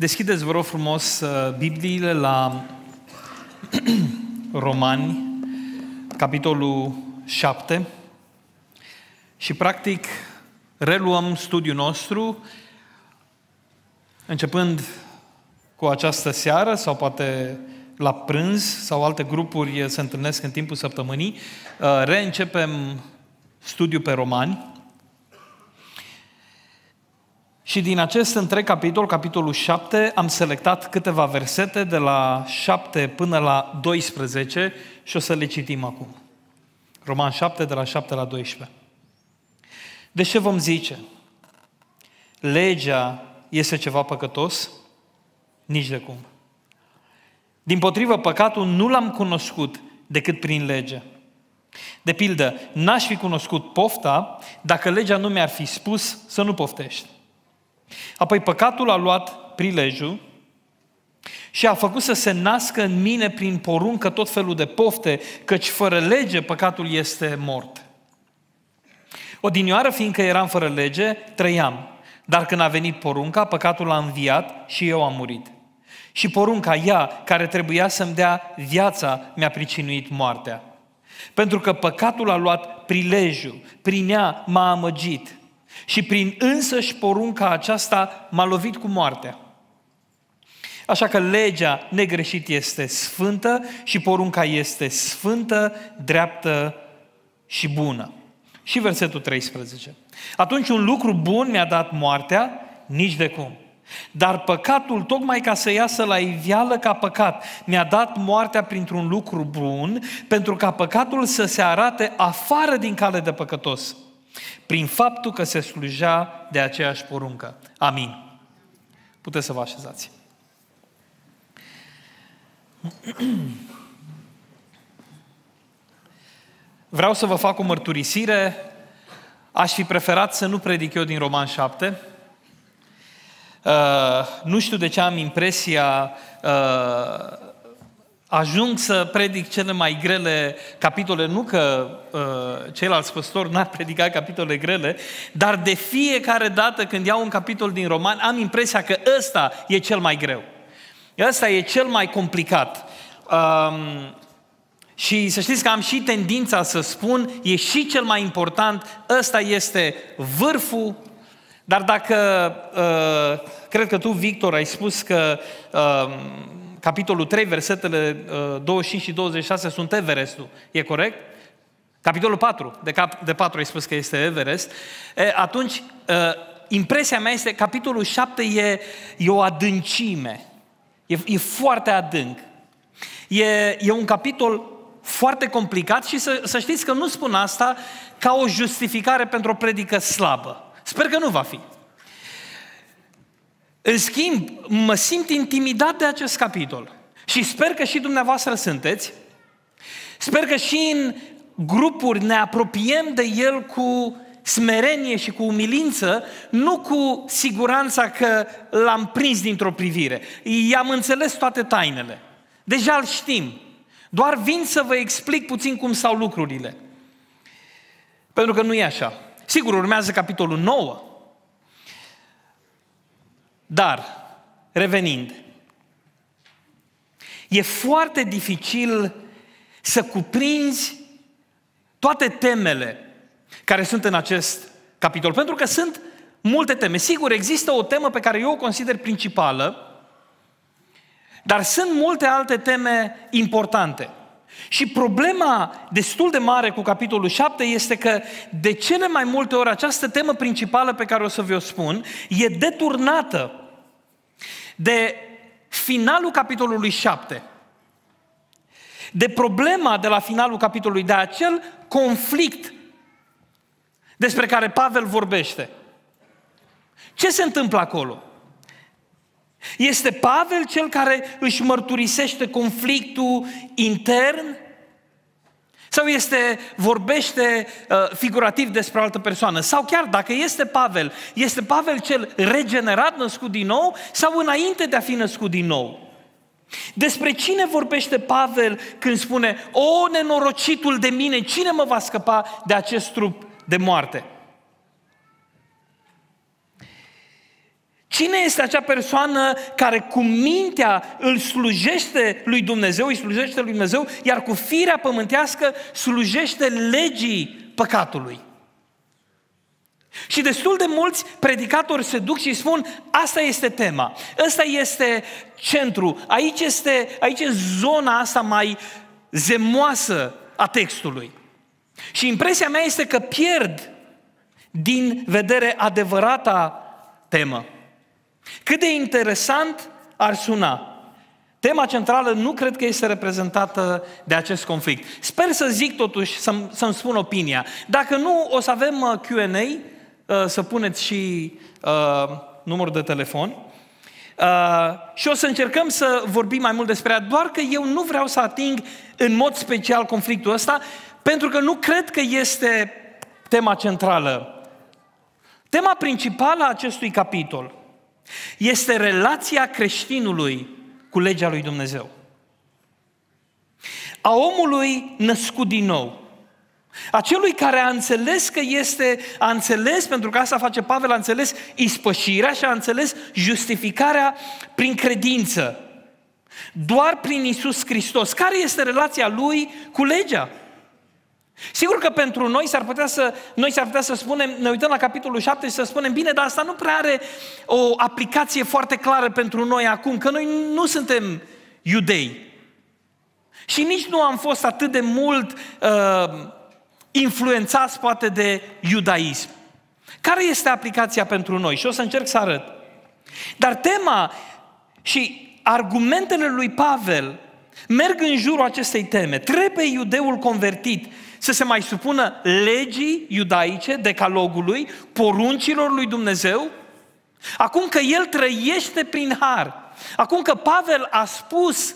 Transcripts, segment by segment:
Deschideți, vă rog frumos, uh, Bibliile la Romani, capitolul 7 și practic reluăm studiul nostru începând cu această seară sau poate la prânz sau alte grupuri se întâlnesc în timpul săptămânii. Uh, reîncepem studiul pe romani și din acest întreg capitol, capitolul 7, am selectat câteva versete de la 7 până la 12 și o să le citim acum. Roman 7, de la 7 la 12. De ce vom zice? Legea este ceva păcătos? Nici de cum. Din potrivă, păcatul nu l-am cunoscut decât prin lege. De pildă, n-aș fi cunoscut pofta dacă legea nu mi-ar fi spus să nu poftești. Apoi păcatul a luat prilejul și a făcut să se nască în mine prin poruncă tot felul de pofte, căci fără lege păcatul este mort. Odinioară, fiindcă eram fără lege, trăiam. Dar când a venit porunca, păcatul a înviat și eu am murit. Și porunca ea, care trebuia să-mi dea viața, mi-a pricinuit moartea. Pentru că păcatul a luat prilejul, prin ea m-a amăgit și prin însăși porunca aceasta m-a lovit cu moartea. Așa că legea negreșit este sfântă și porunca este sfântă, dreaptă și bună. Și versetul 13. Atunci un lucru bun mi-a dat moartea, nici de cum. Dar păcatul, tocmai ca să iasă la ivială ca păcat, mi-a dat moartea printr-un lucru bun, pentru ca păcatul să se arate afară din cale de păcătos prin faptul că se slujea de aceeași poruncă. Amin. Puteți să vă așezați. Vreau să vă fac o mărturisire. Aș fi preferat să nu predic eu din Roman 7. Uh, nu știu de ce am impresia uh, ajung să predic cele mai grele capitole, nu că uh, ceilalți păstori n-ar predica capitole grele, dar de fiecare dată când iau un capitol din roman, am impresia că ăsta e cel mai greu. Ăsta e cel mai complicat. Um, și să știți că am și tendința să spun, e și cel mai important, ăsta este vârful, dar dacă, uh, cred că tu, Victor, ai spus că uh, capitolul 3, versetele 25 uh, și 26 sunt Everestul. E corect? Capitolul 4, de, cap, de 4 ai spus că este Everest. E, atunci, uh, impresia mea este, capitolul 7 e, e o adâncime. E, e foarte adânc. E, e un capitol foarte complicat și să, să știți că nu spun asta ca o justificare pentru o predică slabă. Sper că nu va fi. În schimb, mă simt intimidat de acest capitol. Și sper că și dumneavoastră sunteți. Sper că și în grupuri ne apropiem de el cu smerenie și cu umilință, nu cu siguranța că l-am prins dintr-o privire. I-am înțeles toate tainele. Deja îl știm. Doar vin să vă explic puțin cum stau lucrurile. Pentru că nu e așa. Sigur, urmează capitolul 9, dar, revenind, e foarte dificil să cuprinzi toate temele care sunt în acest capitol, pentru că sunt multe teme. Sigur, există o temă pe care eu o consider principală, dar sunt multe alte teme importante. Și problema destul de mare cu capitolul 7 este că de cele mai multe ori această temă principală pe care o să vi-o spun e deturnată de finalul capitolului 7, de problema de la finalul capitolului, de acel conflict despre care Pavel vorbește. Ce se întâmplă acolo? Este Pavel cel care își mărturisește conflictul intern? Sau este, vorbește uh, figurativ despre altă persoană? Sau chiar dacă este Pavel, este Pavel cel regenerat, născut din nou, sau înainte de a fi născut din nou? Despre cine vorbește Pavel când spune, o nenorocitul de mine, cine mă va scăpa de acest trup de moarte? Cine este acea persoană care cu mintea îl slujește lui Dumnezeu, îi slujește lui Dumnezeu, iar cu firea pământească slujește legii păcatului? Și destul de mulți predicatori se duc și spun, asta este tema, ăsta este centru, aici este, aici este zona asta mai zemoasă a textului. Și impresia mea este că pierd din vedere adevărata temă. Cât de interesant ar suna Tema centrală nu cred că este reprezentată de acest conflict. Sper să zic totuși, să-mi, să spun opinia. Dacă nu, o să avem uh, Q&A, uh, să puneți și uh, numărul de telefon. Uh, și o să încercăm să vorbim mai mult despre ea, doar că eu nu vreau să ating în mod special conflictul ăsta, pentru că nu cred că este tema centrală. Tema principală a acestui capitol – este relația creștinului cu legea lui Dumnezeu. A omului născut din nou, acelui care a înțeles că este, a înțeles, pentru că asta face Pavel, a înțeles ispășirea și a înțeles justificarea prin credință. Doar prin Isus Hristos. Care este relația lui cu legea? Sigur că pentru noi s-ar putea să, noi s-ar putea să spunem, ne uităm la capitolul 7 și să spunem, bine, dar asta nu prea are o aplicație foarte clară pentru noi acum, că noi nu suntem iudei. Și nici nu am fost atât de mult uh, influențați poate de iudaism. Care este aplicația pentru noi? Și o să încerc să arăt. Dar tema și argumentele lui Pavel merg în jurul acestei teme. Trebuie iudeul convertit să se mai supună legii iudaice, decalogului, poruncilor lui Dumnezeu? Acum că el trăiește prin har, acum că Pavel a spus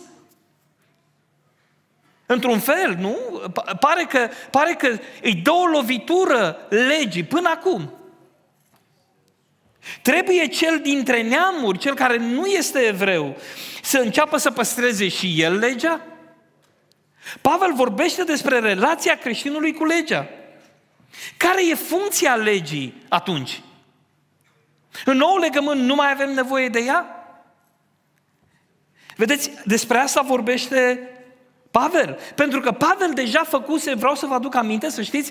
Într-un fel, nu? Pare că, pare că îi dă o lovitură legii până acum. Trebuie cel dintre neamuri, cel care nu este evreu, să înceapă să păstreze și el legea? Pavel vorbește despre relația creștinului cu legea. Care e funcția legii atunci? În nou legământ nu mai avem nevoie de ea? Vedeți, despre asta vorbește Pavel. Pentru că Pavel deja făcuse, vreau să vă aduc aminte, să știți,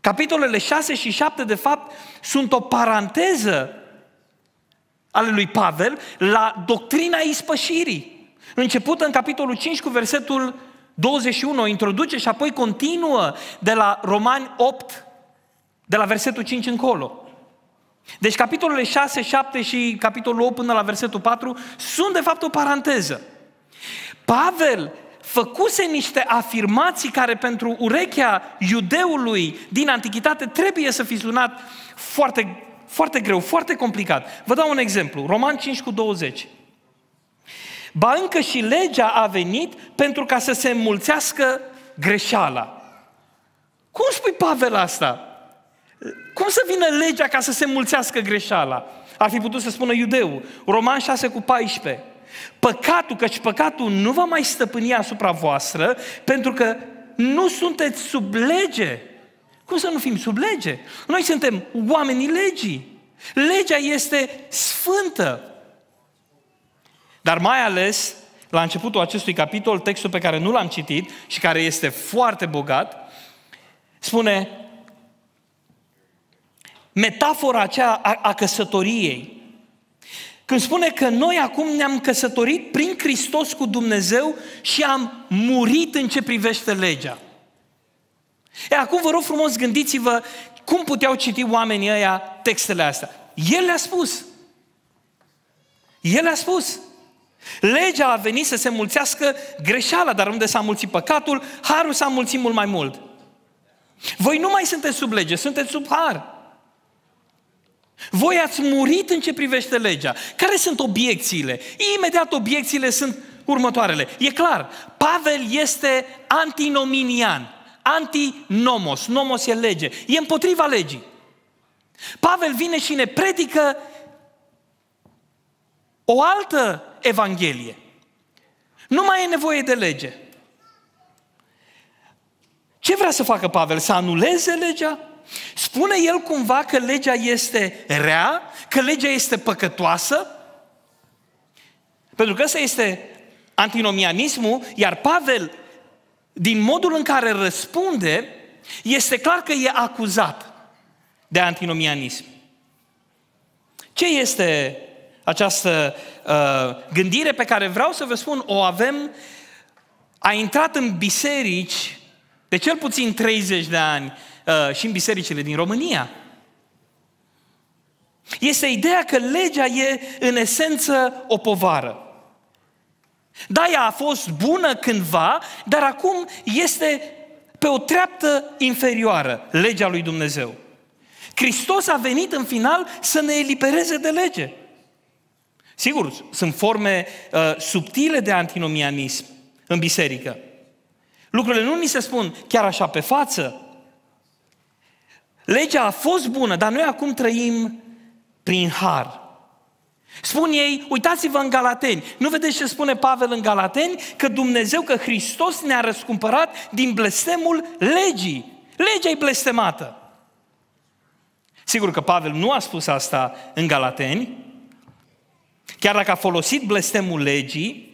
capitolele 6 și 7, de fapt, sunt o paranteză ale lui Pavel la doctrina ispășirii, începută în capitolul 5 cu versetul 21 o introduce și apoi continuă de la Romani 8, de la versetul 5 încolo. Deci capitolele 6, 7 și capitolul 8 până la versetul 4 sunt de fapt o paranteză. Pavel făcuse niște afirmații care pentru urechea iudeului din antichitate trebuie să fi sunat foarte, foarte greu, foarte complicat. Vă dau un exemplu, Roman 5 cu 20. Ba încă și legea a venit pentru ca să se înmulțească greșeala. Cum spui Pavel asta? Cum să vină legea ca să se mulțească greșeala? Ar fi putut să spună iudeu, Roman 6 cu 14. Păcatul, căci păcatul nu va mai stăpâni asupra voastră, pentru că nu sunteți sub lege. Cum să nu fim sub lege? Noi suntem oamenii legii. Legea este sfântă. Dar mai ales, la începutul acestui capitol, textul pe care nu l-am citit și care este foarte bogat, spune metafora aceea a, a căsătoriei. Când spune că noi acum ne-am căsătorit prin Hristos cu Dumnezeu și am murit în ce privește legea. E, acum vă rog frumos, gândiți-vă cum puteau citi oamenii ăia textele astea. El le-a spus. El le-a spus. Legea a venit să se mulțească greșeala, dar unde s-a mulțit păcatul, harul s-a mulțit mult mai mult. Voi nu mai sunteți sub lege, sunteți sub har. Voi ați murit în ce privește legea. Care sunt obiecțiile? Imediat obiecțiile sunt următoarele. E clar, Pavel este antinominian, antinomos. Nomos e lege. E împotriva legii. Pavel vine și ne predică o altă Evanghelie. Nu mai e nevoie de lege. Ce vrea să facă Pavel? Să anuleze legea? Spune el cumva că legea este rea, că legea este păcătoasă? Pentru că ăsta este antinomianismul, iar Pavel, din modul în care răspunde, este clar că e acuzat de antinomianism. Ce este această uh, gândire pe care vreau să vă spun, o avem, a intrat în biserici de cel puțin 30 de ani uh, și în bisericile din România. Este ideea că legea e în esență o povară. Da, ea a fost bună cândva, dar acum este pe o treaptă inferioară, legea lui Dumnezeu. Hristos a venit în final să ne elibereze de lege. Sigur, sunt forme uh, subtile de antinomianism în biserică. Lucrurile nu ni se spun chiar așa pe față. Legea a fost bună, dar noi acum trăim prin har. Spun ei, uitați-vă în Galateni. Nu vedeți ce spune Pavel în Galateni? Că Dumnezeu, că Hristos ne-a răscumpărat din blestemul legii. Legea e blestemată. Sigur că Pavel nu a spus asta în Galateni, Chiar dacă a folosit blestemul legii,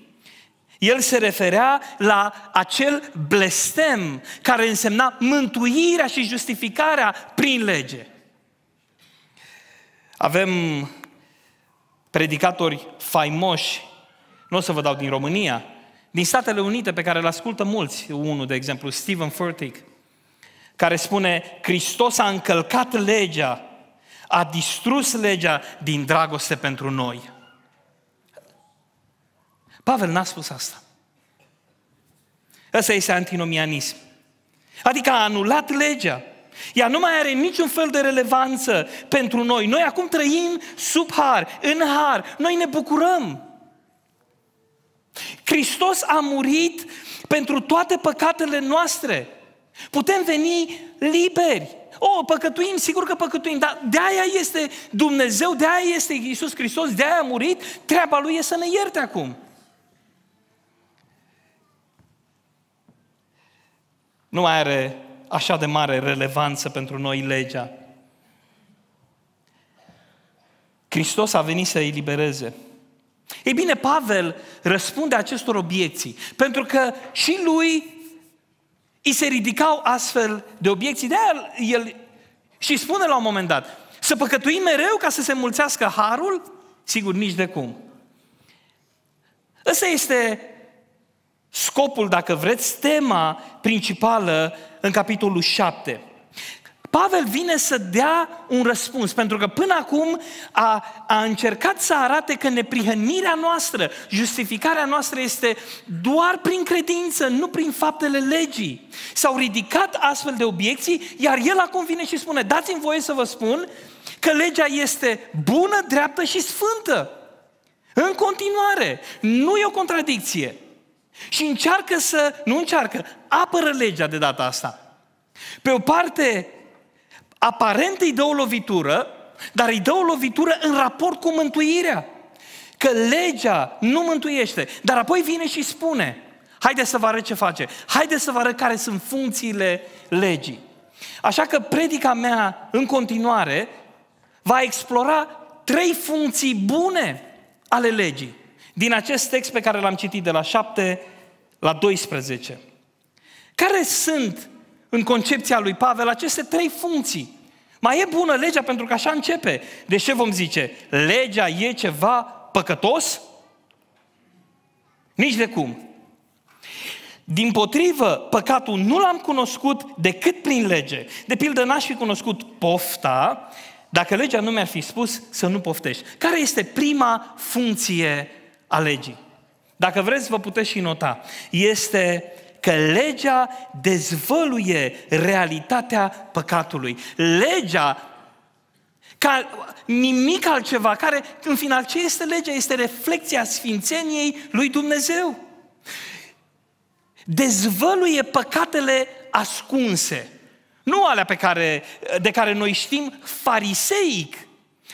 el se referea la acel blestem care însemna mântuirea și justificarea prin lege. Avem predicatori faimoși, nu o să vă dau din România, din Statele Unite, pe care îl ascultă mulți, unul, de exemplu, Stephen Furtick, care spune, Hristos a încălcat legea, a distrus legea din dragoste pentru noi. Pavel n-a spus asta. Ăsta este antinomianism. Adică a anulat legea. Ea nu mai are niciun fel de relevanță pentru noi. Noi acum trăim sub har, în har. Noi ne bucurăm. Hristos a murit pentru toate păcatele noastre. Putem veni liberi. O, oh, păcătuim, sigur că păcătuim, dar de aia este Dumnezeu, de aia este Iisus Hristos, de aia a murit, treaba Lui e să ne ierte acum. Nu mai are așa de mare relevanță pentru noi legea. Hristos a venit să elibereze. Ei bine, Pavel răspunde acestor obiecții, pentru că și lui îi se ridicau astfel de obiecții. de el și spune la un moment dat, să păcătuim mereu ca să se mulțească harul? Sigur, nici de cum. Ăsta este scopul, dacă vreți, tema principală în capitolul 7. Pavel vine să dea un răspuns, pentru că până acum a, a încercat să arate că neprihănirea noastră, justificarea noastră este doar prin credință, nu prin faptele legii. S-au ridicat astfel de obiecții, iar el acum vine și spune, dați-mi voie să vă spun că legea este bună, dreaptă și sfântă. În continuare, nu e o contradicție. Și încearcă să, nu încearcă, apără legea de data asta. Pe o parte, aparent îi dă o lovitură, dar îi dă o lovitură în raport cu mântuirea. Că legea nu mântuiește. Dar apoi vine și spune, haideți să vă arăt ce face, haideți să vă arăt care sunt funcțiile legii. Așa că predica mea în continuare va explora trei funcții bune ale legii din acest text pe care l-am citit de la 7 la 12. Care sunt, în concepția lui Pavel, aceste trei funcții? Mai e bună legea pentru că așa începe. De ce vom zice? Legea e ceva păcătos? Nici de cum. Din potrivă, păcatul nu l-am cunoscut decât prin lege. De pildă, n-aș fi cunoscut pofta dacă legea nu mi-ar fi spus să nu poftești. Care este prima funcție a legii. Dacă vreți, vă puteți și nota. Este că legea dezvăluie realitatea păcatului. Legea ca nimic altceva, care, în final, ce este legea? Este reflexia sfințeniei lui Dumnezeu. Dezvăluie păcatele ascunse, nu alea pe care, de care noi știm fariseic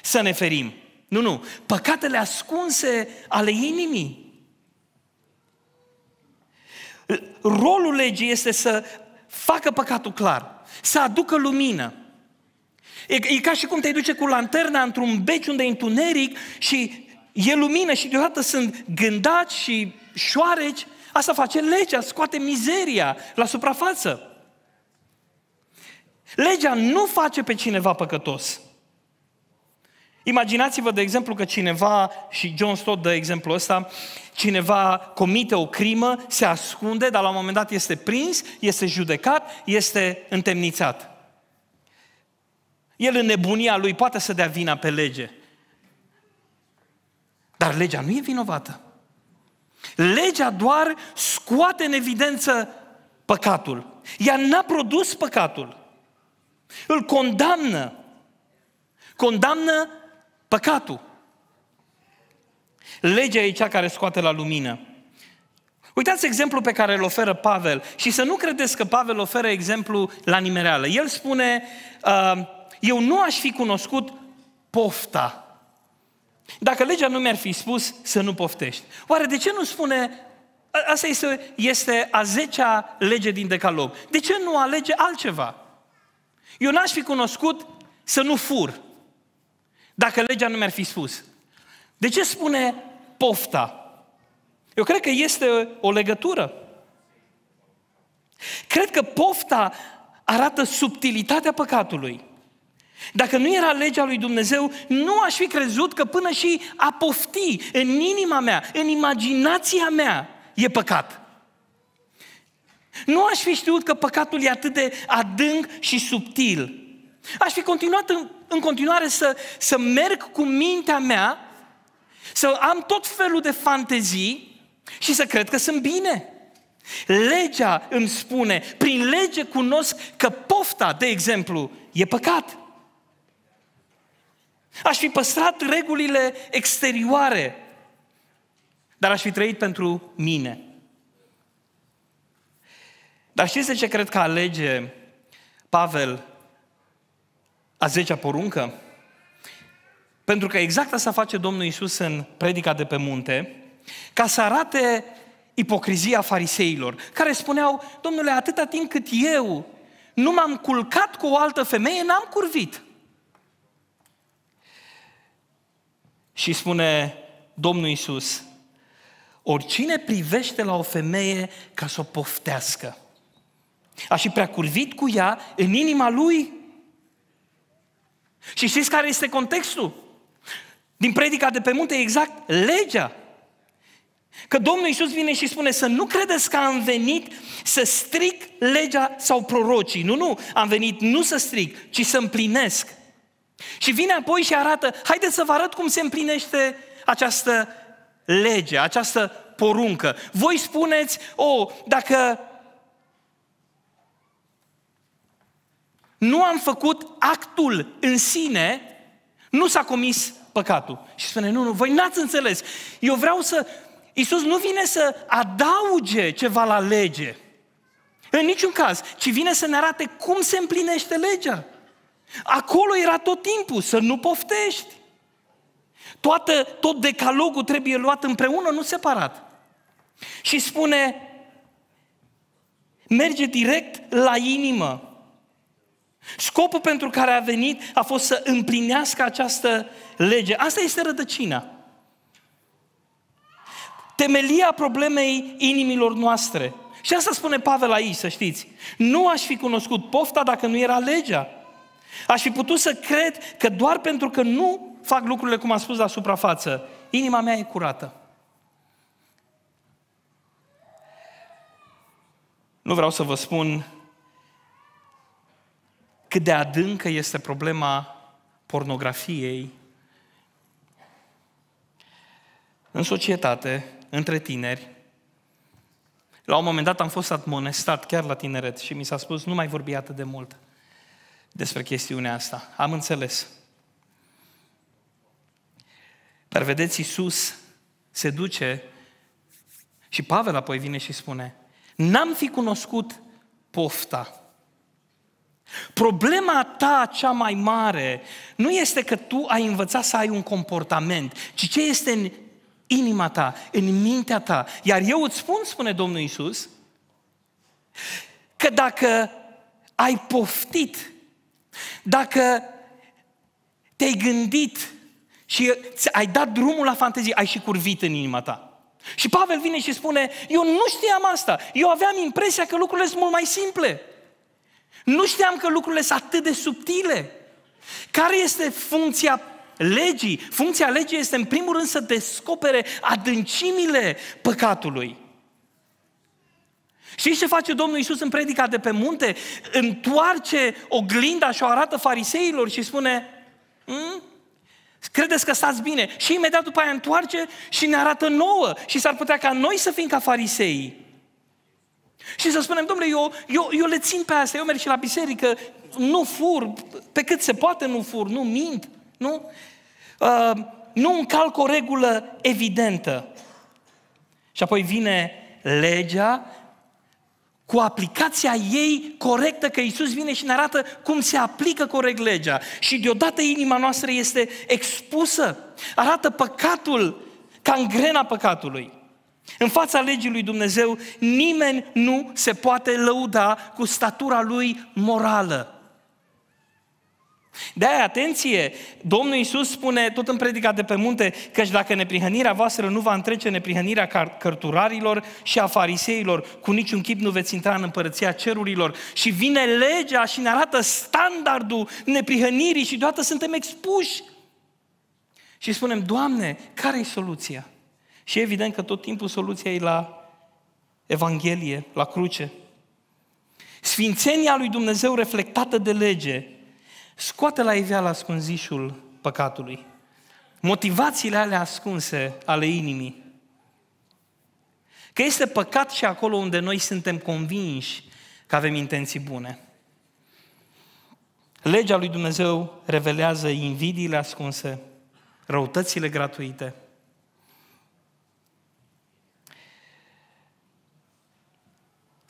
să ne ferim. Nu, nu. Păcatele ascunse ale inimii. Rolul legii este să facă păcatul clar, să aducă lumină. E, e ca și cum te duce cu lanterna într-un beci unde e întuneric și e lumină și deodată sunt gândați și șoareci. Asta face legea, scoate mizeria la suprafață. Legea nu face pe cineva păcătos. Imaginați-vă, de exemplu, că cineva, și John Stott dă exemplu ăsta, cineva comite o crimă, se ascunde, dar la un moment dat este prins, este judecat, este întemnițat. El în nebunia lui poate să dea vina pe lege. Dar legea nu e vinovată. Legea doar scoate în evidență păcatul. Ea n-a produs păcatul. Îl condamnă. Condamnă Păcatul. Legea e cea care scoate la lumină. Uitați exemplul pe care îl oferă Pavel și să nu credeți că Pavel oferă exemplu la nimereală. El spune, uh, eu nu aș fi cunoscut pofta. Dacă legea nu mi-ar fi spus să nu poftești. Oare de ce nu spune, asta este, este a zecea lege din decalog, de ce nu alege altceva? Eu n-aș fi cunoscut să nu fur dacă legea nu mi-ar fi spus. De ce spune pofta? Eu cred că este o legătură. Cred că pofta arată subtilitatea păcatului. Dacă nu era legea lui Dumnezeu, nu aș fi crezut că până și a pofti în inima mea, în imaginația mea, e păcat. Nu aș fi știut că păcatul e atât de adânc și subtil. Aș fi continuat în, în continuare să, să merg cu mintea mea, să am tot felul de fantezii și să cred că sunt bine. Legea îmi spune, prin lege cunosc că pofta, de exemplu, e păcat. Aș fi păstrat regulile exterioare, dar aș fi trăit pentru mine. Dar știți de ce cred că alege Pavel a zecea poruncă? Pentru că exact asta face Domnul Isus în predica de pe munte, ca să arate ipocrizia fariseilor, care spuneau, domnule, atâta timp cât eu nu m-am culcat cu o altă femeie, n-am curvit. Și spune Domnul Isus, oricine privește la o femeie ca să o poftească, a și prea curvit cu ea în inima lui, și știți care este contextul? Din predica de pe munte, exact legea. Că Domnul Iisus vine și spune să nu credeți că am venit să stric legea sau prorocii. Nu, nu, am venit nu să stric, ci să împlinesc. Și vine apoi și arată, haideți să vă arăt cum se împlinește această lege, această poruncă. Voi spuneți, o, oh, dacă nu am făcut actul în sine, nu s-a comis păcatul. Și spune, nu, nu, voi n-ați înțeles. Eu vreau să... Iisus nu vine să adauge ceva la lege. În niciun caz, ci vine să ne arate cum se împlinește legea. Acolo era tot timpul, să nu poftești. Toată, tot decalogul trebuie luat împreună, nu separat. Și spune, merge direct la inimă. Scopul pentru care a venit a fost să împlinească această lege. Asta este rădăcina. Temelia problemei inimilor noastre. Și asta spune Pavel aici, să știți. Nu aș fi cunoscut pofta dacă nu era legea. Aș fi putut să cred că doar pentru că nu fac lucrurile cum am spus la suprafață, inima mea e curată. Nu vreau să vă spun cât de adâncă este problema pornografiei în societate, între tineri. La un moment dat am fost admonestat chiar la tineret și mi s-a spus nu mai vorbi atât de mult despre chestiunea asta. Am înțeles. Dar vedeți, Iisus se duce și Pavel apoi vine și spune N-am fi cunoscut pofta Problema ta cea mai mare nu este că tu ai învățat să ai un comportament, ci ce este în inima ta, în mintea ta. Iar eu îți spun, spune Domnul Isus, că dacă ai poftit, dacă te-ai gândit și ai dat drumul la fantezie, ai și curvit în inima ta. Și Pavel vine și spune, eu nu știam asta, eu aveam impresia că lucrurile sunt mult mai simple. Nu știam că lucrurile sunt atât de subtile. Care este funcția legii? Funcția legii este în primul rând să descopere adâncimile păcatului. Și ce face Domnul Isus în predica de pe munte? Întoarce oglinda și o arată fariseilor și spune mm? Credeți că stați bine? Și imediat după aia întoarce și ne arată nouă și s-ar putea ca noi să fim ca fariseii. Și să spunem, domnule, eu, eu, eu le țin pe astea, eu merg și la biserică, nu fur, pe cât se poate nu fur, nu mint, nu? Uh, nu încalc o regulă evidentă. Și apoi vine legea cu aplicația ei corectă, că Iisus vine și ne arată cum se aplică corect legea. Și deodată inima noastră este expusă, arată păcatul ca în grena păcatului. În fața legii lui Dumnezeu, nimeni nu se poate lăuda cu statura lui morală. De aia, atenție, Domnul Iisus spune tot în predica de pe munte, că dacă neprihănirea voastră nu va întrece neprihănirea cărturarilor și a fariseilor, cu niciun chip nu veți intra în împărăția cerurilor. Și vine legea și ne arată standardul neprihănirii și deodată suntem expuși. Și spunem, Doamne, care e soluția? Și evident că tot timpul soluția e la Evanghelie, la cruce. Sfințenia lui Dumnezeu reflectată de lege scoate la iveală ascunzișul păcatului. Motivațiile ale ascunse ale inimii. Că este păcat și acolo unde noi suntem convinși că avem intenții bune. Legea lui Dumnezeu revelează invidiile ascunse, răutățile gratuite,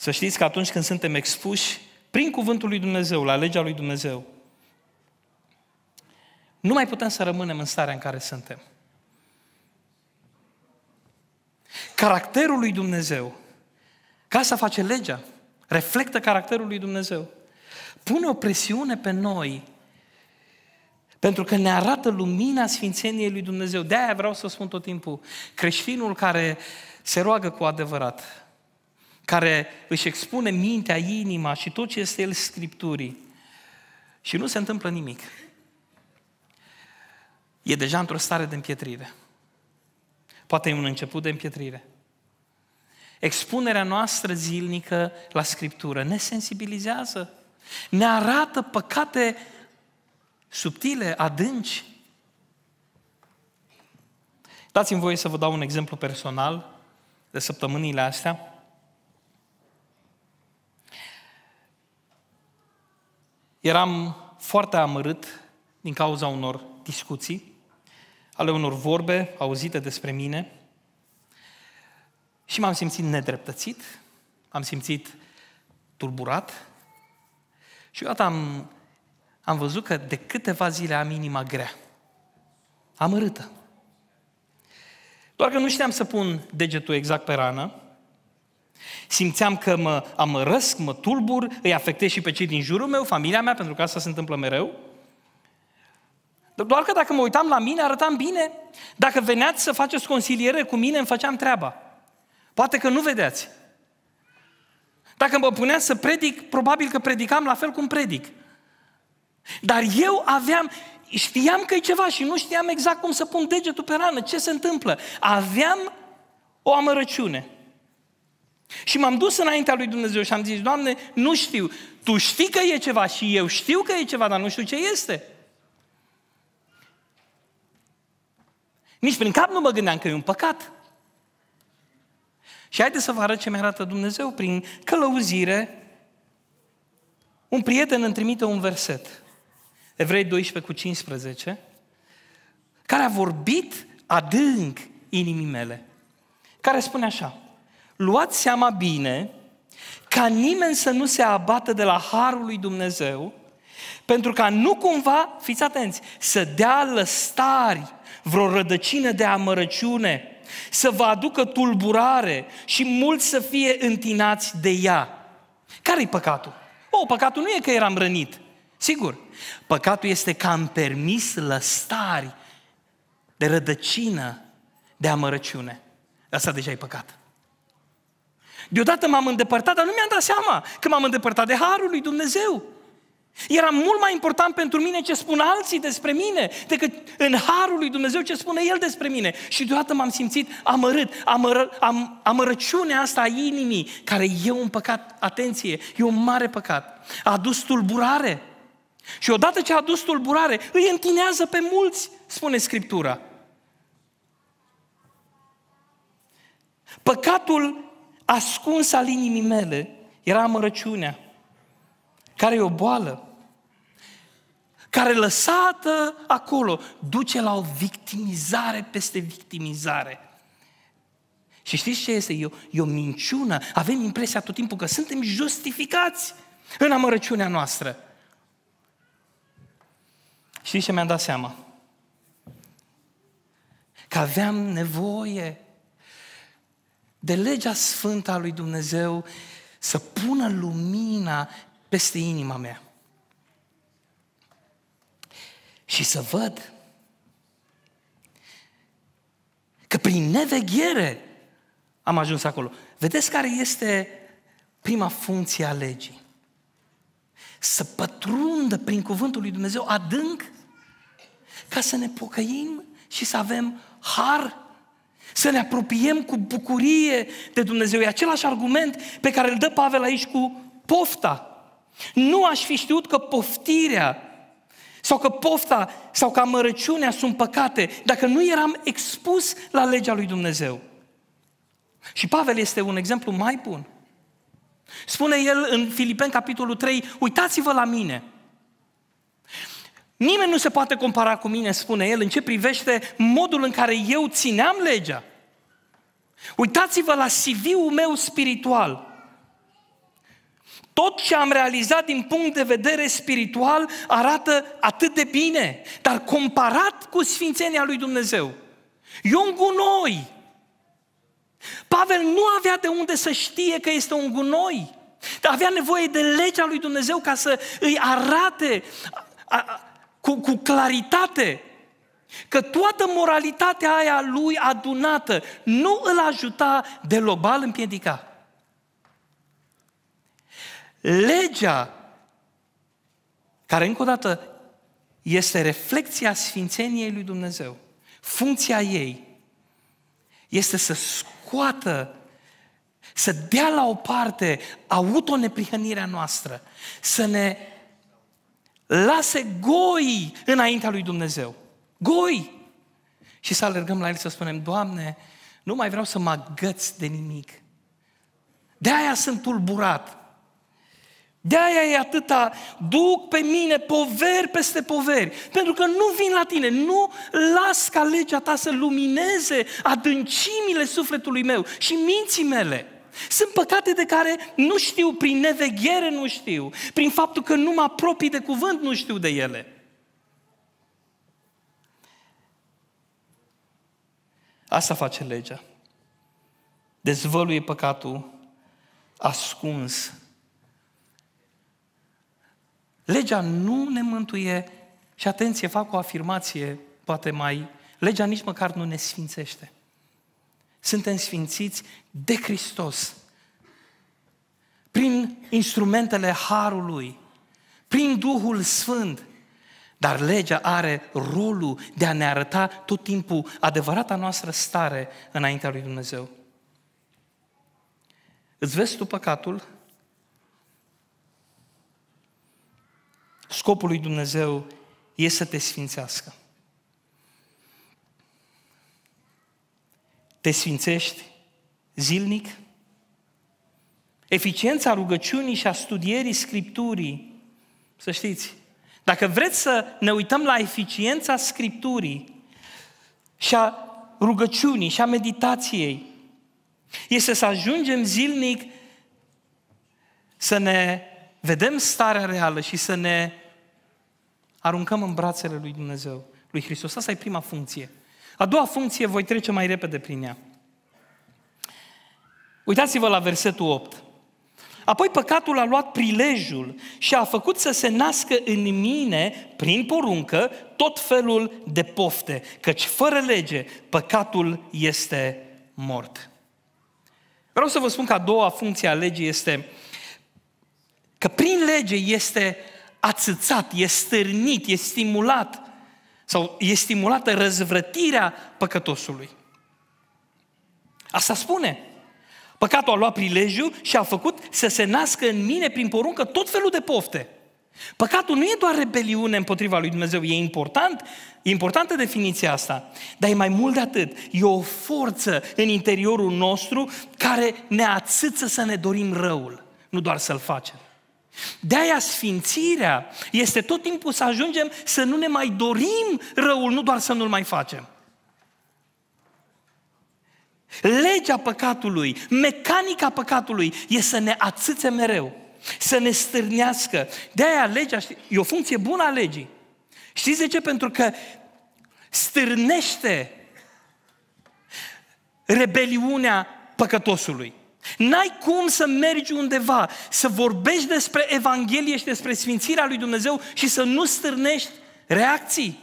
Să știți că atunci când suntem expuși prin cuvântul lui Dumnezeu, la legea lui Dumnezeu, nu mai putem să rămânem în starea în care suntem. Caracterul lui Dumnezeu, ca să face legea, reflectă caracterul lui Dumnezeu. Pune o presiune pe noi pentru că ne arată lumina sfințeniei lui Dumnezeu. De-aia vreau să spun tot timpul, creștinul care se roagă cu adevărat, care își expune mintea, inima și tot ce este el Scripturii. Și nu se întâmplă nimic. E deja într-o stare de împietrire. Poate e un început de împietrire. Expunerea noastră zilnică la Scriptură ne sensibilizează, ne arată păcate subtile, adânci. Dați-mi voie să vă dau un exemplu personal de săptămânile astea. Eram foarte amărât din cauza unor discuții, ale unor vorbe auzite despre mine și m-am simțit nedreptățit, am simțit tulburat și odată am, am văzut că de câteva zile am inima grea, amărâtă. Doar că nu știam să pun degetul exact pe rană, Simțeam că mă amărăsc, mă tulbur, îi afectez și pe cei din jurul meu, familia mea, pentru că asta se întâmplă mereu. Doar că dacă mă uitam la mine, arătam bine. Dacă veneați să faceți consiliere cu mine, îmi făceam treaba. Poate că nu vedeați. Dacă mă puneați să predic, probabil că predicam la fel cum predic. Dar eu aveam, știam că e ceva și nu știam exact cum să pun degetul pe rană, ce se întâmplă. Aveam o amărăciune. Și m-am dus înaintea lui Dumnezeu și am zis, Doamne, nu știu, Tu știi că e ceva și eu știu că e ceva, dar nu știu ce este. Nici prin cap nu mă gândeam că e un păcat. Și haideți să vă arăt ce mi-arată Dumnezeu prin călăuzire. Un prieten îmi trimite un verset, Evrei 12 cu 15, care a vorbit adânc inimii mele, care spune așa, luați seama bine ca nimeni să nu se abată de la harul lui Dumnezeu, pentru ca nu cumva, fiți atenți, să dea lăstari vreo rădăcină de amărăciune, să vă aducă tulburare și mulți să fie întinați de ea. Care-i păcatul? O, oh, păcatul nu e că eram rănit. Sigur, păcatul este că am permis lăstari de rădăcină, de amărăciune. Asta deja e păcat. Deodată m-am îndepărtat, dar nu mi-am dat seama că m-am îndepărtat de harul lui Dumnezeu. Era mult mai important pentru mine ce spun alții despre mine decât în harul lui Dumnezeu ce spune El despre mine. Și deodată m-am simțit amărât, amără, am, amărăciunea asta a inimii, care e un păcat, atenție, e un mare păcat. A adus tulburare. Și odată ce a adus tulburare, îi întinează pe mulți, spune Scriptura. Păcatul ascuns al inimii mele era amărăciunea, care e o boală, care lăsată acolo duce la o victimizare peste victimizare. Și știți ce este? E o, e o minciună. Avem impresia tot timpul că suntem justificați în amărăciunea noastră. Știți ce mi-am dat seama? Că aveam nevoie de legea sfântă a lui Dumnezeu să pună lumina peste inima mea. Și să văd că prin neveghere am ajuns acolo. Vedeți care este prima funcție a legii? Să pătrundă prin cuvântul lui Dumnezeu adânc ca să ne pocăim și să avem har să ne apropiem cu bucurie de Dumnezeu. E același argument pe care îl dă Pavel aici cu pofta. Nu aș fi știut că poftirea sau că pofta sau că amărăciunea sunt păcate dacă nu eram expus la legea lui Dumnezeu. Și Pavel este un exemplu mai bun. Spune el în Filipen capitolul 3, uitați-vă la mine – Nimeni nu se poate compara cu mine, spune el, în ce privește modul în care eu țineam legea. Uitați-vă la CV-ul meu spiritual. Tot ce am realizat din punct de vedere spiritual arată atât de bine, dar comparat cu sfințenia lui Dumnezeu. E un gunoi. Pavel nu avea de unde să știe că este un gunoi. avea nevoie de legea lui Dumnezeu ca să îi arate cu, cu claritate că toată moralitatea aia lui adunată nu îl ajuta deloc, ba îl împiedica. Legea, care încă o dată este reflexia sfințeniei lui Dumnezeu, funcția ei este să scoată să dea la o parte autoneprihănirea noastră, să ne Lasă goi înaintea lui Dumnezeu. Goi! Și să alergăm la El să spunem, Doamne, nu mai vreau să mă agăț de nimic. De aia sunt tulburat. De aia e atâta, duc pe mine poveri peste poveri, pentru că nu vin la tine, nu las ca legea ta să lumineze adâncimile sufletului meu și minții mele. Sunt păcate de care nu știu, prin neveghere nu știu, prin faptul că nu mă apropii de cuvânt nu știu de ele. Asta face legea. Dezvăluie păcatul ascuns. Legea nu ne mântuie și atenție, fac o afirmație, poate mai... Legea nici măcar nu ne sfințește. Suntem sfințiți de Hristos. Prin instrumentele Harului, prin Duhul Sfânt. Dar legea are rolul de a ne arăta tot timpul adevărata noastră stare înaintea lui Dumnezeu. Îți vezi tu păcatul? Scopul lui Dumnezeu e să te sfințească. Te sfințești zilnic? Eficiența rugăciunii și a studierii Scripturii, să știți, dacă vreți să ne uităm la eficiența Scripturii și a rugăciunii și a meditației, este să ajungem zilnic să ne vedem starea reală și să ne aruncăm în brațele lui Dumnezeu, lui Hristos. Asta e prima funcție. A doua funcție, voi trece mai repede prin ea. Uitați-vă la versetul 8. Apoi păcatul a luat prilejul și a făcut să se nască în mine, prin poruncă, tot felul de pofte, căci fără lege păcatul este mort. Vreau să vă spun că a doua funcție a legii este că prin lege este ațățat, este stârnit, este stimulat sau e stimulată răzvrătirea păcătosului. Asta spune. Păcatul a luat prilejul și a făcut să se nască în mine prin poruncă tot felul de pofte. Păcatul nu e doar rebeliune împotriva lui Dumnezeu, e important, e importantă definiția asta, dar e mai mult de atât. E o forță în interiorul nostru care ne ațâță să ne dorim răul, nu doar să-l facem. De-aia sfințirea este tot timpul să ajungem să nu ne mai dorim răul, nu doar să nu-l mai facem. Legea păcatului, mecanica păcatului e să ne atâțe mereu, să ne stârnească. De-aia legea e o funcție bună a legii. Știți de ce? Pentru că stârnește rebeliunea păcătosului. N-ai cum să mergi undeva, să vorbești despre Evanghelie și despre Sfințirea lui Dumnezeu și să nu stârnești reacții.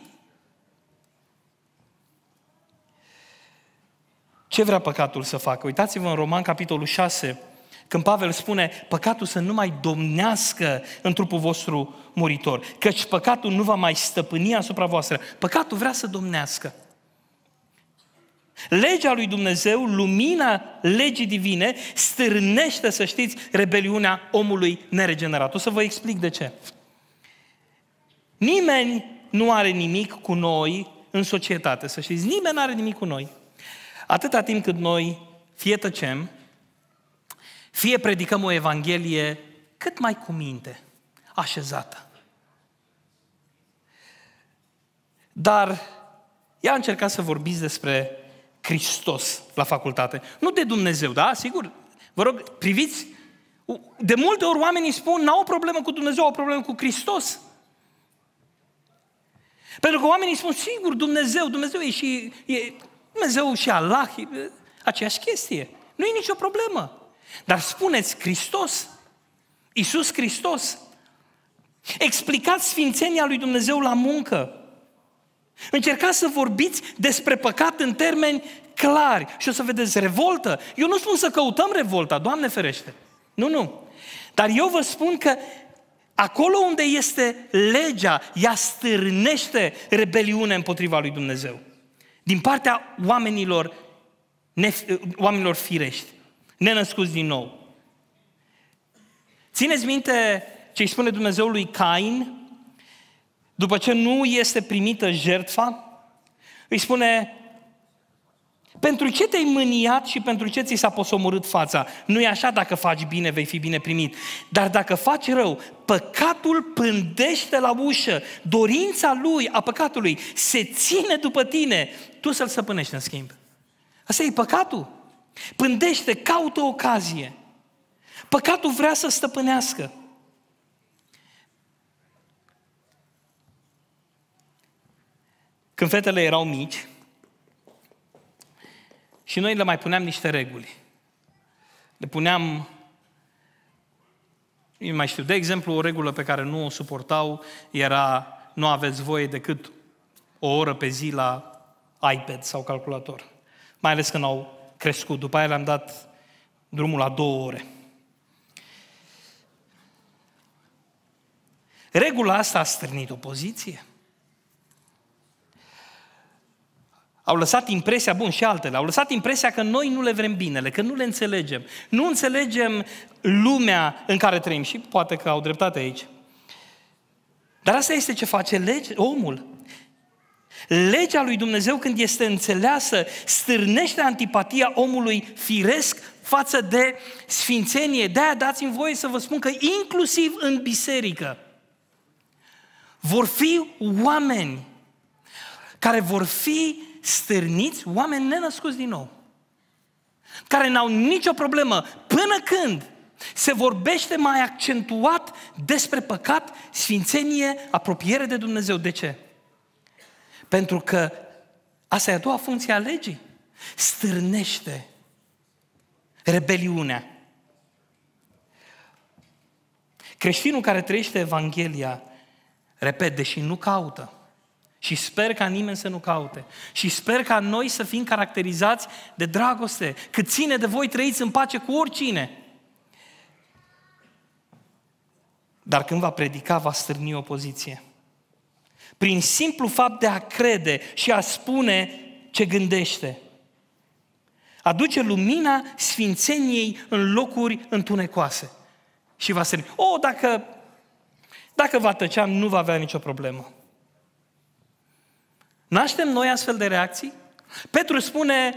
Ce vrea păcatul să facă? Uitați-vă în Roman, capitolul 6, când Pavel spune, păcatul să nu mai domnească în trupul vostru muritor, căci păcatul nu va mai stăpâni asupra voastră. Păcatul vrea să domnească. Legea lui Dumnezeu, lumina legii divine, stârnește, să știți, rebeliunea omului neregenerat. O să vă explic de ce. Nimeni nu are nimic cu noi în societate, să știți. Nimeni nu are nimic cu noi. Atâta timp cât noi fie tăcem, fie predicăm o evanghelie cât mai cu minte, așezată. Dar ea a încercat să vorbiți despre Hristos la facultate. Nu de Dumnezeu, da? Sigur. Vă rog, priviți. De multe ori oamenii spun, n-au o problemă cu Dumnezeu, au o problemă cu Hristos. Pentru că oamenii spun, sigur, Dumnezeu, Dumnezeu e și, e, Dumnezeu și Allah, e, aceeași chestie. Nu e nicio problemă. Dar spuneți Hristos, Iisus Hristos, explicați sfințenia lui Dumnezeu la muncă. Încercați să vorbiți despre păcat în termeni clari și o să vedeți revoltă. Eu nu spun să căutăm revolta, Doamne ferește. Nu, nu. Dar eu vă spun că acolo unde este legea, ea stârnește rebeliune împotriva lui Dumnezeu. Din partea oamenilor, nef- oamenilor firești, nenăscuți din nou. Țineți minte ce îi spune Dumnezeu lui Cain după ce nu este primită jertfa, îi spune, pentru ce te-ai mâniat și pentru ce ți s-a posomorât fața? nu e așa dacă faci bine, vei fi bine primit. Dar dacă faci rău, păcatul pândește la ușă, dorința lui, a păcatului, se ține după tine, tu să-l stăpânești în schimb. Asta e păcatul. Pândește, caută ocazie. Păcatul vrea să stăpânească. când fetele erau mici și noi le mai puneam niște reguli. Le puneam, nu mai știu, de exemplu, o regulă pe care nu o suportau era nu aveți voie decât o oră pe zi la iPad sau calculator. Mai ales când au crescut. După aia le-am dat drumul la două ore. Regula asta a strânit opoziție. au lăsat impresia, bun, și altele, au lăsat impresia că noi nu le vrem binele, că nu le înțelegem. Nu înțelegem lumea în care trăim și poate că au dreptate aici. Dar asta este ce face lege, omul. Legea lui Dumnezeu, când este înțeleasă, stârnește antipatia omului firesc față de sfințenie. De-aia dați-mi voie să vă spun că inclusiv în biserică vor fi oameni care vor fi stârniți oameni nenăscuți din nou, care n-au nicio problemă până când se vorbește mai accentuat despre păcat, sfințenie, apropiere de Dumnezeu. De ce? Pentru că asta e a doua funcție a legii. Stârnește rebeliunea. Creștinul care trăiește Evanghelia, repet, deși nu caută, și sper ca nimeni să nu caute. Și sper ca noi să fim caracterizați de dragoste, că ține de voi trăiți în pace cu oricine. Dar când va predica, va stârni opoziție. Prin simplu fapt de a crede și a spune ce gândește. Aduce lumina sfințeniei în locuri întunecoase. Și va stârni. O, dacă, dacă va tăcea, nu va avea nicio problemă. Naștem noi astfel de reacții? Petru spune,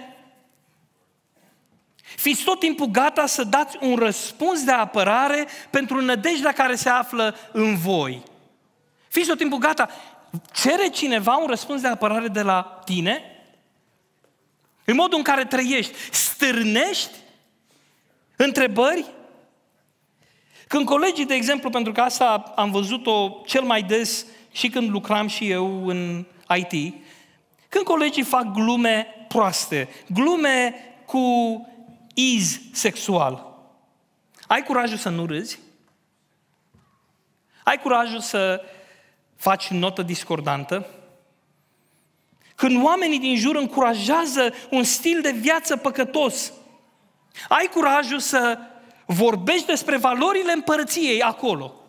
fiți tot timpul gata să dați un răspuns de apărare pentru nădejdea care se află în voi. Fiți tot timpul gata. Cere cineva un răspuns de apărare de la tine? În modul în care trăiești, stârnești întrebări? Când colegii, de exemplu, pentru că asta am văzut-o cel mai des și când lucram și eu în IT, când colegii fac glume proaste, glume cu iz sexual, ai curajul să nu râzi? Ai curajul să faci notă discordantă? Când oamenii din jur încurajează un stil de viață păcătos, ai curajul să vorbești despre valorile împărăției acolo.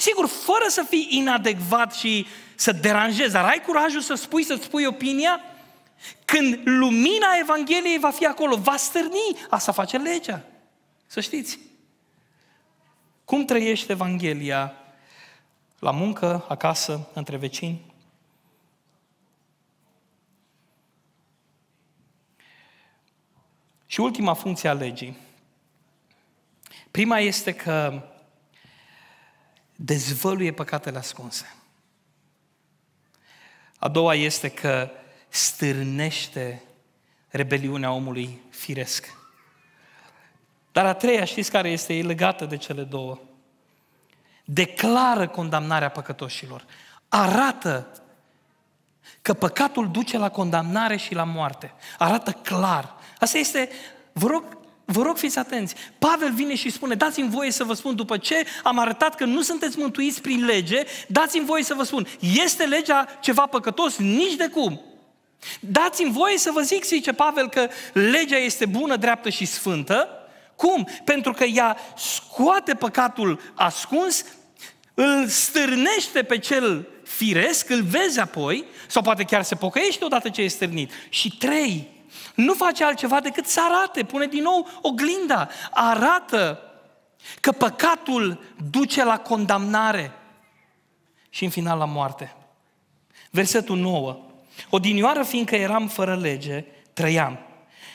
Sigur, fără să fii inadecvat și să deranjezi, dar ai curajul să spui, să-ți spui opinia? Când lumina Evangheliei va fi acolo, va stârni, asta face legea. Să știți. Cum trăiește Evanghelia la muncă, acasă, între vecini? Și ultima funcție a legii. Prima este că dezvăluie păcatele ascunse. A doua este că stârnește rebeliunea omului firesc. Dar a treia, știți care este? E legată de cele două. Declară condamnarea păcătoșilor. Arată că păcatul duce la condamnare și la moarte. Arată clar. Asta este, vă rog, Vă rog, fiți atenți. Pavel vine și spune, dați-mi voie să vă spun, după ce am arătat că nu sunteți mântuiți prin lege, dați-mi voie să vă spun, este legea ceva păcătos? Nici de cum. Dați-mi voie să vă zic, zice Pavel, că legea este bună, dreaptă și sfântă. Cum? Pentru că ea scoate păcatul ascuns, îl stârnește pe cel firesc, îl vezi apoi, sau poate chiar se pocăiește odată ce e stârnit. Și trei, nu face altceva decât să arate, pune din nou oglinda, arată că păcatul duce la condamnare și în final la moarte. Versetul 9. Odinioară fiindcă eram fără lege, trăiam.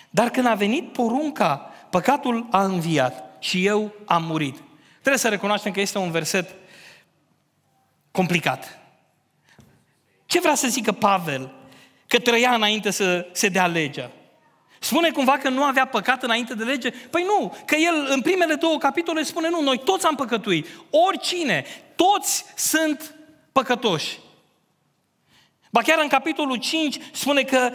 Dar când a venit porunca, păcatul a înviat și eu am murit. Trebuie să recunoaștem că este un verset complicat. Ce vrea să zică Pavel că trăia înainte să se dea legea. Spune cumva că nu avea păcat înainte de lege? Păi nu, că el în primele două capitole spune nu, noi toți am păcătuit, oricine, toți sunt păcătoși. Ba chiar în capitolul 5 spune că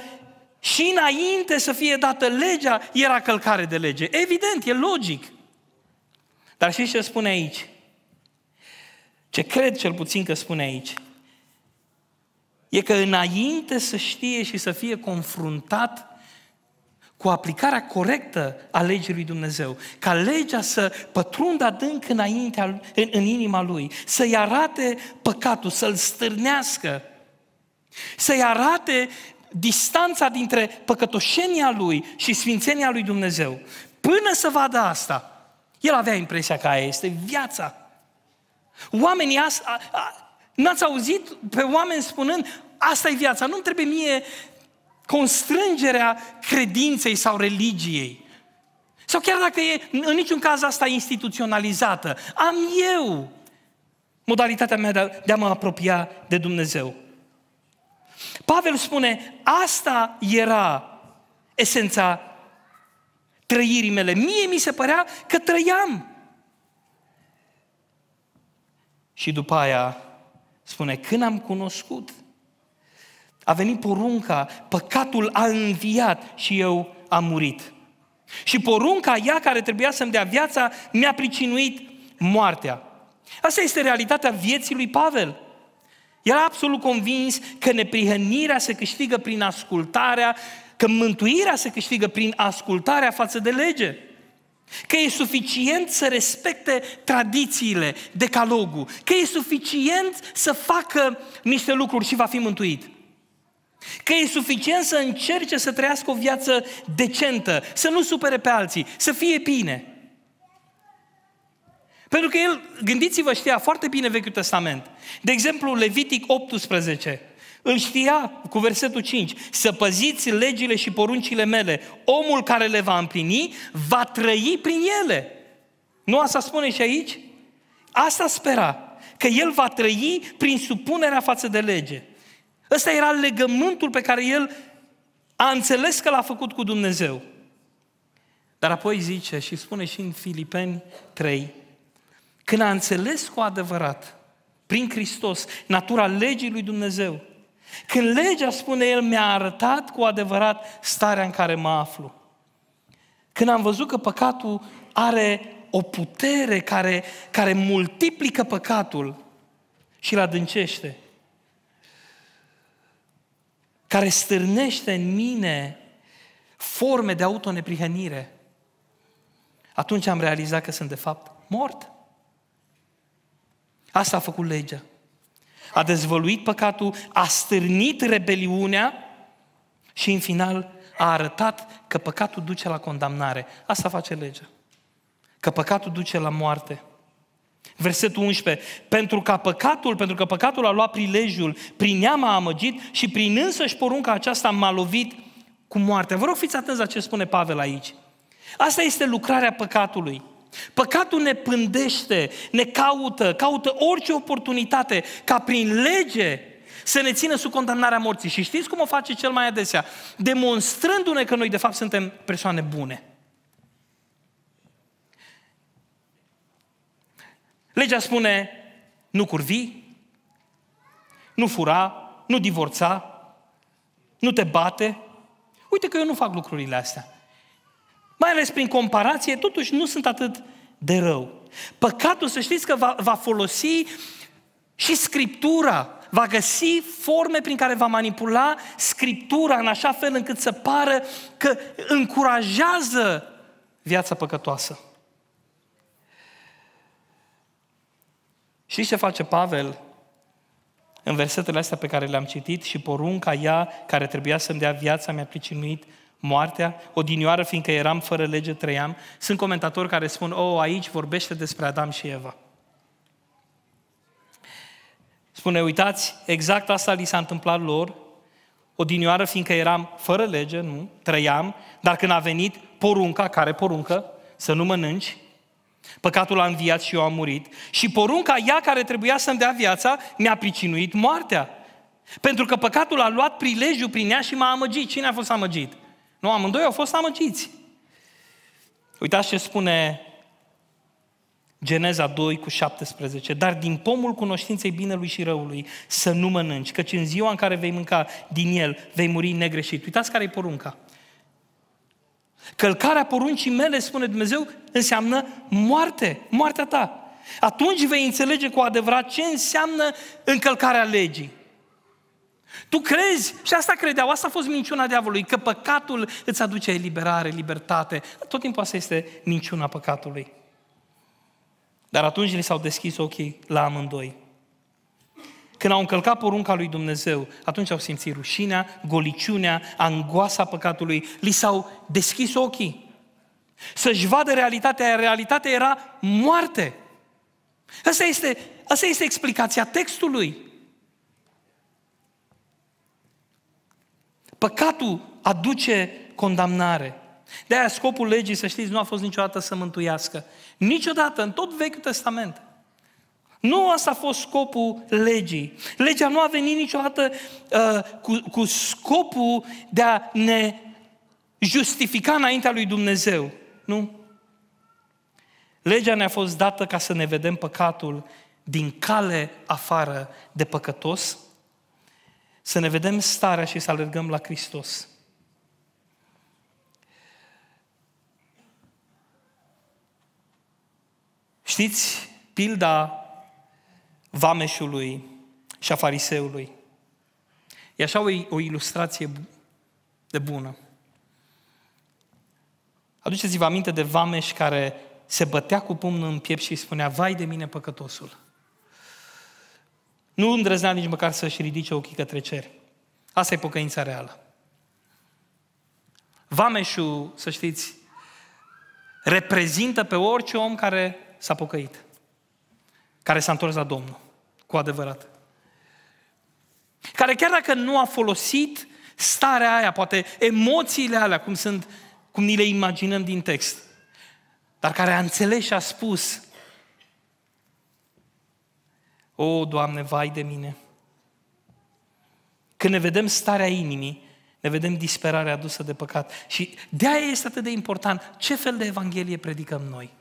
și înainte să fie dată legea, era călcare de lege. Evident, e logic. Dar știți ce spune aici? Ce cred cel puțin că spune aici? e că înainte să știe și să fie confruntat cu aplicarea corectă a legii lui Dumnezeu, ca legea să pătrundă adânc înaintea, în, în inima lui, să-i arate păcatul, să-l stârnească, să-i arate distanța dintre păcătoșenia lui și sfințenia lui Dumnezeu. Până să vadă asta, el avea impresia că aia este viața. Oamenii asta, a, a, N-ați auzit pe oameni spunând, asta e viața, nu-mi trebuie mie constrângerea credinței sau religiei. Sau chiar dacă e în niciun caz asta instituționalizată, am eu modalitatea mea de a mă apropia de Dumnezeu. Pavel spune, asta era esența trăirii mele. Mie mi se părea că trăiam. Și după aia Spune, când am cunoscut, a venit porunca, păcatul a înviat și eu am murit. Și porunca ea care trebuia să-mi dea viața mi-a pricinuit moartea. Asta este realitatea vieții lui Pavel. a absolut convins că neprihănirea se câștigă prin ascultarea, că mântuirea se câștigă prin ascultarea față de lege. Că e suficient să respecte tradițiile, decalogul. Că e suficient să facă niște lucruri și va fi mântuit. Că e suficient să încerce să trăiască o viață decentă, să nu supere pe alții, să fie bine. Pentru că el, gândiți-vă, știa foarte bine Vechiul Testament. De exemplu, Levitic 18, îl știa cu versetul 5, să păziți legile și poruncile mele, omul care le va împlini va trăi prin ele. Nu asta spune și aici? Asta spera, că el va trăi prin supunerea față de lege. Ăsta era legământul pe care el a înțeles că l-a făcut cu Dumnezeu. Dar apoi zice și spune și în Filipeni 3, când a înțeles cu adevărat, prin Hristos, natura legii lui Dumnezeu, când legea, spune el, mi-a arătat cu adevărat starea în care mă aflu. Când am văzut că păcatul are o putere care, care multiplică păcatul și îl adâncește, care stârnește în mine forme de autoneprihănire, atunci am realizat că sunt de fapt mort. Asta a făcut legea a dezvăluit păcatul, a stârnit rebeliunea și în final a arătat că păcatul duce la condamnare. Asta face legea. Că păcatul duce la moarte. Versetul 11. Pentru că păcatul, pentru că păcatul a luat prilejul, prin m a amăgit și prin însăși porunca aceasta m-a lovit cu moartea. Vă rog fiți atenți la ce spune Pavel aici. Asta este lucrarea păcatului. Păcatul ne pândește, ne caută, caută orice oportunitate ca prin lege să ne țină sub condamnarea morții. Și știți cum o face cel mai adesea? Demonstrându-ne că noi de fapt suntem persoane bune. Legea spune, nu curvi, nu fura, nu divorța, nu te bate. Uite că eu nu fac lucrurile astea. Mai ales prin comparație, totuși nu sunt atât de rău. Păcatul, să știți că va, va folosi și Scriptura, va găsi forme prin care va manipula Scriptura în așa fel încât să pară că încurajează viața păcătoasă. Și ce face Pavel în versetele astea pe care le-am citit și porunca ea care trebuia să-mi dea viața mi-a pricinuit moartea, odinioară, fiindcă eram fără lege, trăiam. Sunt comentatori care spun, o, oh, aici vorbește despre Adam și Eva. Spune, uitați, exact asta li s-a întâmplat lor, odinioară, fiindcă eram fără lege, nu, trăiam, dar când a venit porunca, care poruncă, să nu mănânci, Păcatul a înviat și eu am murit. Și porunca ea care trebuia să-mi dea viața mi-a pricinuit moartea. Pentru că păcatul a luat prilejul prin ea și m-a amăgit. Cine a fost amăgit? Nu, amândoi au fost amăgiți. Uitați ce spune Geneza 2 cu 17. Dar din pomul cunoștinței binelui și răului să nu mănânci, căci în ziua în care vei mânca din el, vei muri negreșit. Uitați care e porunca. Călcarea poruncii mele, spune Dumnezeu, înseamnă moarte, moartea ta. Atunci vei înțelege cu adevărat ce înseamnă încălcarea legii. Tu crezi? Și asta credeau, asta a fost minciuna diavolului, că păcatul îți aduce eliberare, libertate. Tot timpul asta este minciuna păcatului. Dar atunci li s-au deschis ochii la amândoi. Când au încălcat porunca lui Dumnezeu, atunci au simțit rușinea, goliciunea, angoasa păcatului, li s-au deschis ochii. Să-și vadă realitatea, realitatea era moarte. Asta este, asta este explicația textului. Păcatul aduce condamnare. De-aia scopul legii, să știți, nu a fost niciodată să mântuiască. Niciodată, în tot Vechiul Testament. Nu asta a fost scopul legii. Legea nu a venit niciodată uh, cu, cu scopul de a ne justifica înaintea lui Dumnezeu. Nu. Legea ne-a fost dată ca să ne vedem păcatul din cale afară de păcătos, să ne vedem starea și să alergăm la Hristos. Știți pilda vameșului și a fariseului? E așa o, o ilustrație de bună. Aduceți-vă aminte de vameș care se bătea cu pumnul în piept și spunea, vai de mine păcătosul. Nu îndrăznea nici măcar să-și ridice ochii către cer. Asta e pocăința reală. Vameșul, să știți, reprezintă pe orice om care s-a pocăit, care s-a întors la Domnul, cu adevărat. Care chiar dacă nu a folosit starea aia, poate emoțiile alea, cum sunt, cum ni le imaginăm din text, dar care a înțeles și a spus, o, Doamne, vai de mine! Când ne vedem starea inimii, ne vedem disperarea adusă de păcat. Și de-aia este atât de important ce fel de Evanghelie predicăm noi.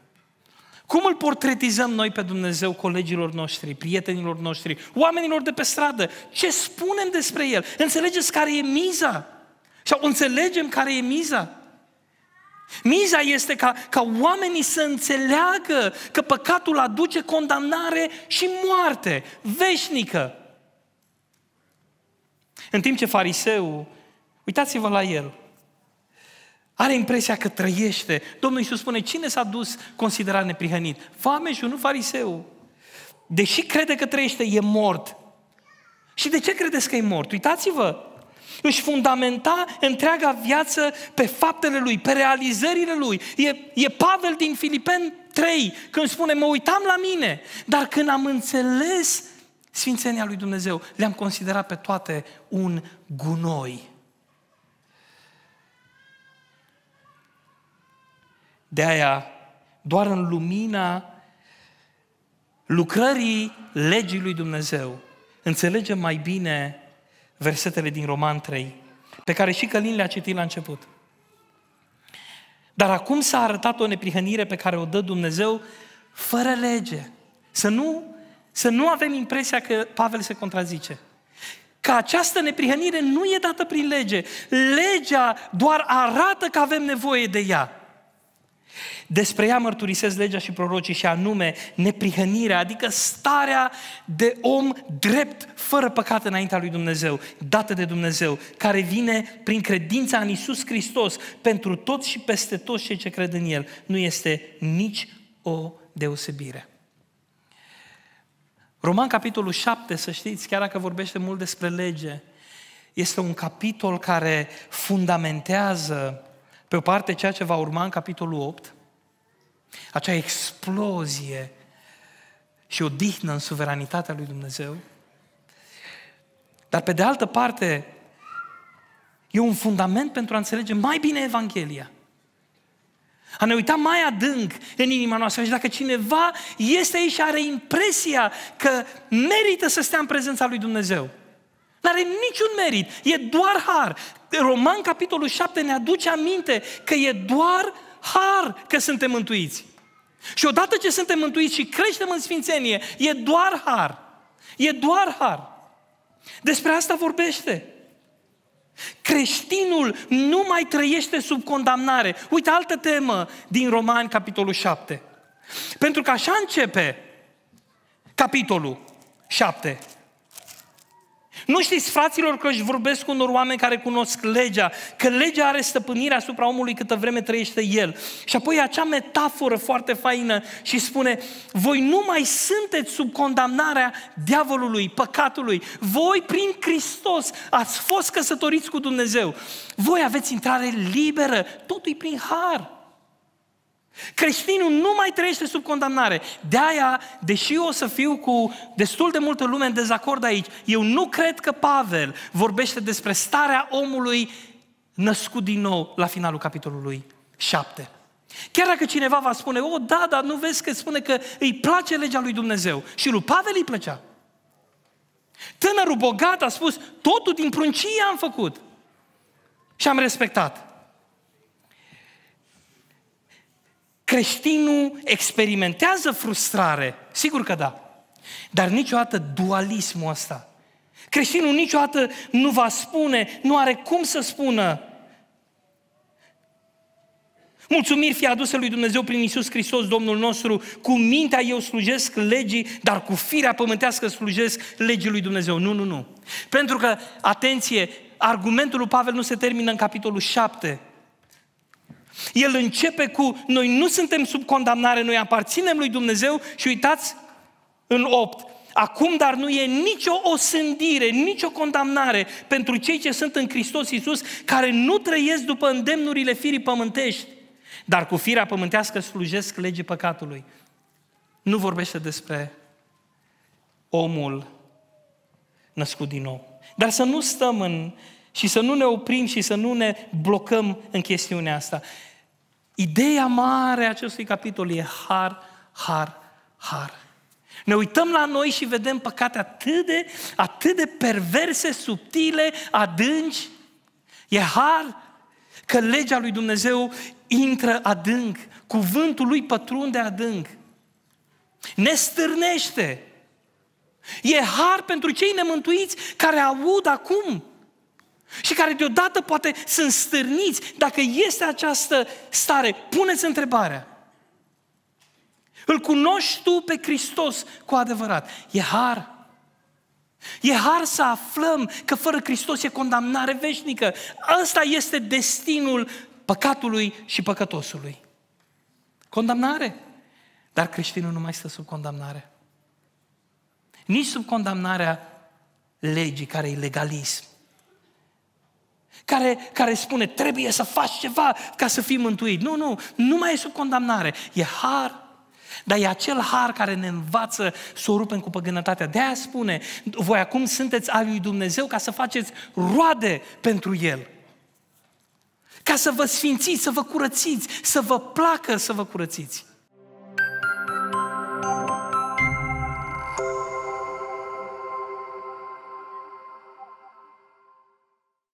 Cum îl portretizăm noi pe Dumnezeu colegilor noștri, prietenilor noștri, oamenilor de pe stradă? Ce spunem despre El? Înțelegeți care e miza? Sau înțelegem care e miza? Miza este ca, ca oamenii să înțeleagă că păcatul aduce condamnare și moarte veșnică. În timp ce fariseul, uitați-vă la el, are impresia că trăiește. Domnul Iisus spune, cine s-a dus considerat neprihănit? și nu fariseu. Deși crede că trăiește, e mort. Și de ce credeți că e mort? Uitați-vă, își fundamenta întreaga viață pe faptele lui, pe realizările lui. E, e Pavel din Filipen 3, când spune, mă uitam la mine, dar când am înțeles Sfințenia lui Dumnezeu, le-am considerat pe toate un gunoi. De aia, doar în lumina lucrării legii lui Dumnezeu, înțelegem mai bine versetele din Roman 3, pe care și Călin le-a citit la început. Dar acum s-a arătat o neprihănire pe care o dă Dumnezeu fără lege. Să nu, să nu avem impresia că Pavel se contrazice. Că această neprihănire nu e dată prin lege. Legea doar arată că avem nevoie de ea. Despre ea mărturisesc legea și prorocii și anume neprihănirea, adică starea de om drept, fără păcat înaintea lui Dumnezeu, dată de Dumnezeu, care vine prin credința în Isus Hristos pentru toți și peste toți cei ce cred în El. Nu este nici o deosebire. Roman capitolul 7, să știți, chiar dacă vorbește mult despre lege, este un capitol care fundamentează pe o parte ceea ce va urma în capitolul 8, acea explozie și odihnă în suveranitatea lui Dumnezeu. Dar pe de altă parte, e un fundament pentru a înțelege mai bine Evanghelia. A ne uita mai adânc în inima noastră și dacă cineva este aici și are impresia că merită să stea în prezența lui Dumnezeu, nu are niciun merit, e doar har. Roman, capitolul 7, ne aduce aminte că e doar har că suntem mântuiți. Și odată ce suntem mântuiți și creștem în sfințenie, e doar har. E doar har. Despre asta vorbește. Creștinul nu mai trăiește sub condamnare. Uite altă temă din Romani, capitolul 7. Pentru că așa începe capitolul 7. Nu știți, fraților, că își vorbesc cu unor oameni care cunosc legea, că legea are stăpânirea asupra omului câtă vreme trăiește el. Și apoi acea metaforă foarte faină și spune, voi nu mai sunteți sub condamnarea diavolului, păcatului. Voi, prin Hristos, ați fost căsătoriți cu Dumnezeu. Voi aveți intrare liberă, totul prin har. Creștinul nu mai trăiește sub condamnare. De aia, deși o să fiu cu destul de multă lume în dezacord aici, eu nu cred că Pavel vorbește despre starea omului născut din nou la finalul capitolului 7. Chiar dacă cineva va spune, o, da, dar nu vezi că spune că îi place legea lui Dumnezeu. Și lui Pavel îi plăcea. Tânărul bogat a spus, totul din pruncie am făcut. Și am respectat. creștinul experimentează frustrare, sigur că da, dar niciodată dualismul ăsta. Creștinul niciodată nu va spune, nu are cum să spună Mulțumiri fie aduse lui Dumnezeu prin Isus Hristos, Domnul nostru. Cu mintea eu slujesc legii, dar cu firea pământească slujesc legii lui Dumnezeu. Nu, nu, nu. Pentru că, atenție, argumentul lui Pavel nu se termină în capitolul 7, el începe cu, noi nu suntem sub condamnare, noi aparținem lui Dumnezeu și uitați în 8. Acum, dar nu e nicio osândire, nicio condamnare pentru cei ce sunt în Hristos Iisus, care nu trăiesc după îndemnurile firii pământești, dar cu firea pământească slujesc legii păcatului. Nu vorbește despre omul născut din nou. Dar să nu stăm în, și să nu ne oprim și să nu ne blocăm în chestiunea asta. Ideea mare a acestui capitol e har, har, har. Ne uităm la noi și vedem păcate atât de, atât de perverse, subtile, adânci. E har că legea lui Dumnezeu intră adânc, cuvântul lui pătrunde adânc. Ne stârnește. E har pentru cei nemântuiți care aud acum și care deodată poate sunt stârniți. Dacă este această stare, puneți întrebarea. Îl cunoști tu pe Hristos cu adevărat. E har. E har să aflăm că fără Hristos e condamnare veșnică. Ăsta este destinul păcatului și păcătosului. Condamnare. Dar creștinul nu mai stă sub condamnare. Nici sub condamnarea legii, care e legalism care, care spune trebuie să faci ceva ca să fii mântuit. Nu, nu, nu mai e sub condamnare. E har dar e acel har care ne învață să o rupem cu păgânătatea. De aia spune, voi acum sunteți al lui Dumnezeu ca să faceți roade pentru El. Ca să vă sfințiți, să vă curățiți, să vă placă să vă curățiți.